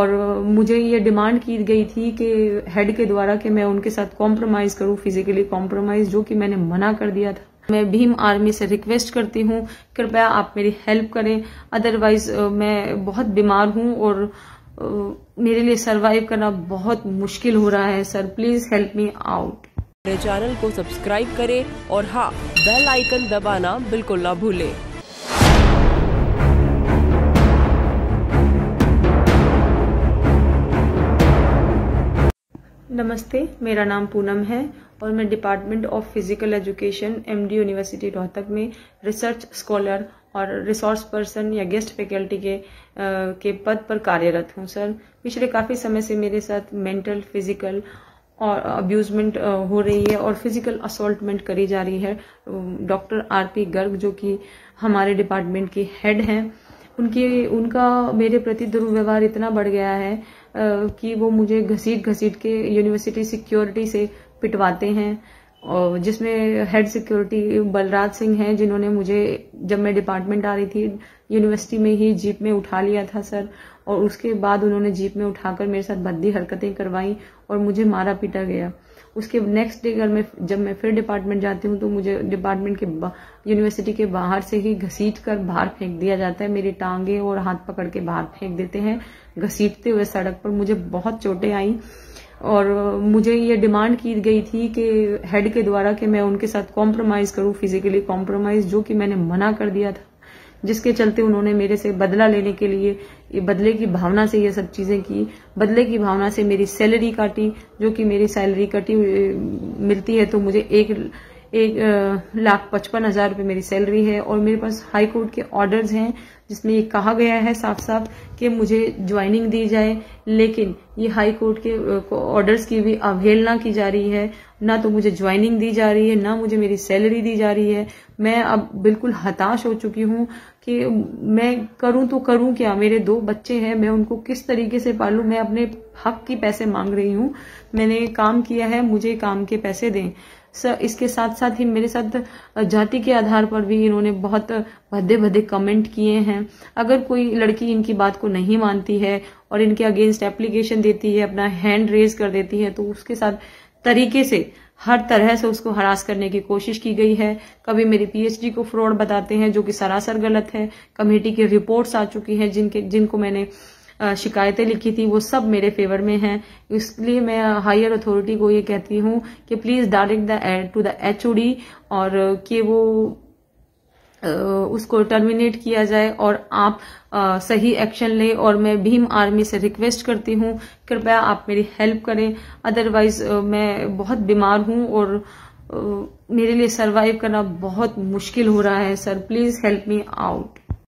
और मुझे ये डिमांड की गई थी कि हेड के द्वारा कि मैं उनके साथ कॉम्प्रोमाइज करूं फिजिकली कॉम्प्रोमाइज जो कि मैंने मना कर दिया था मैं भीम आर्मी से रिक्वेस्ट करती हूँ कृपया आप मेरी हेल्प करें अदरवाइज मैं बहुत बीमार हूँ और मेरे लिए सरवाइव करना बहुत मुश्किल हो रहा है sir please help me out मेरे चैनल को सब्सक्राइब करें और हाँ बेल आइकन दबाना बिल्कुल ना भूलें नमस्ते मेरा नाम पूनम है और मैं department of physical education MD university Rohtak में रिसर्च स्कॉलर और रिसोर्स पर्सन या गेस्ट फैकल्टी के आ, के पद पर कार्यरत हूँ सर पिछले काफ़ी समय से मेरे साथ मेंटल फिज़िकल और अब्यूज़मेंट हो रही है और फिज़िकल असोल्टमेंट करी जा रही है डॉक्टर आर पी गर्ग जो कि हमारे डिपार्टमेंट की हेड हैं उनकी उनका मेरे प्रति दुर्व्यवहार इतना बढ़ गया है कि वो मुझे घसीट घसीट के यूनिवर्सिटी सिक्योरिटी से पिटवाते हैं जिसमें हेड सिक्योरिटी बलराज सिंह हैं जिन्होंने मुझे जब मैं डिपार्टमेंट आ रही थी यूनिवर्सिटी में ही जीप में उठा लिया था सर और उसके बाद उन्होंने जीप में उठाकर मेरे साथ बद्दी हरकतें करवाई और मुझे मारा पीटा गया उसके नेक्स्ट डे अगर मैं जब मैं फिर डिपार्टमेंट जाती हूँ तो मुझे डिपार्टमेंट के यूनिवर्सिटी के बाहर से ही घसीट कर बाहर फेंक दिया जाता है मेरी टांगे और हाथ पकड़ के बाहर फेंक देते हैं घसीटते हुए सड़क पर मुझे बहुत चोटें आई और मुझे ये डिमांड की गई थी कि हेड के द्वारा कि मैं उनके साथ कॉम्प्रोमाइज करूं फिजिकली कॉम्प्रोमाइज जो कि मैंने मना कर दिया था जिसके चलते उन्होंने मेरे से बदला लेने के लिए ये बदले की भावना से ये सब चीजें की बदले की भावना से मेरी सैलरी काटी जो कि मेरी सैलरी कटी मिलती है तो मुझे एक एक लाख पचपन हजार रुपये मेरी सैलरी है और मेरे पास हाई कोर्ट के ऑर्डर्स हैं जिसमें ये कहा गया है साफ साफ कि मुझे ज्वाइनिंग दी जाए लेकिन ये हाई कोर्ट के ऑर्डर्स की भी अवहेलना की जा रही है ना तो मुझे ज्वाइनिंग दी जा रही है ना मुझे मेरी सैलरी दी जा रही है मैं अब बिल्कुल हताश हो चुकी हूँ कि मैं करूँ तो करूँ क्या मेरे दो बच्चे हैं मैं उनको किस तरीके से पालू मैं अपने हक की पैसे मांग रही हूँ मैंने काम किया है मुझे काम के पैसे दें इसके साथ साथ ही मेरे साथ जाति के आधार पर भी इन्होंने बहुत भद्दे भद्दे कमेंट किए हैं अगर कोई लड़की इनकी बात को नहीं मानती है और इनके अगेंस्ट एप्लीकेशन देती है अपना हैंड रेज कर देती है तो उसके साथ तरीके से हर तरह से उसको हरास करने की कोशिश की गई है कभी मेरी पीएचडी को फ्रॉड बताते हैं जो कि सरासर गलत है कमेटी की रिपोर्ट्स आ चुकी हैं जिनके जिनको मैंने शिकायतें लिखी थी वो सब मेरे फेवर में हैं इसलिए मैं हायर अथॉरिटी को ये कहती हूँ कि please direct the to the H और कि वो उसको टर्मिनेट किया जाए और आप सही एक्शन लें और मैं भीम आर्मी से रिक्वेस्ट करती हूँ कृपया आप मेरी हेल्प करें अदरवाइज मैं बहुत बीमार हूँ और मेरे लिए सरवाइव करना बहुत मुश्किल हो रहा है sir please help me out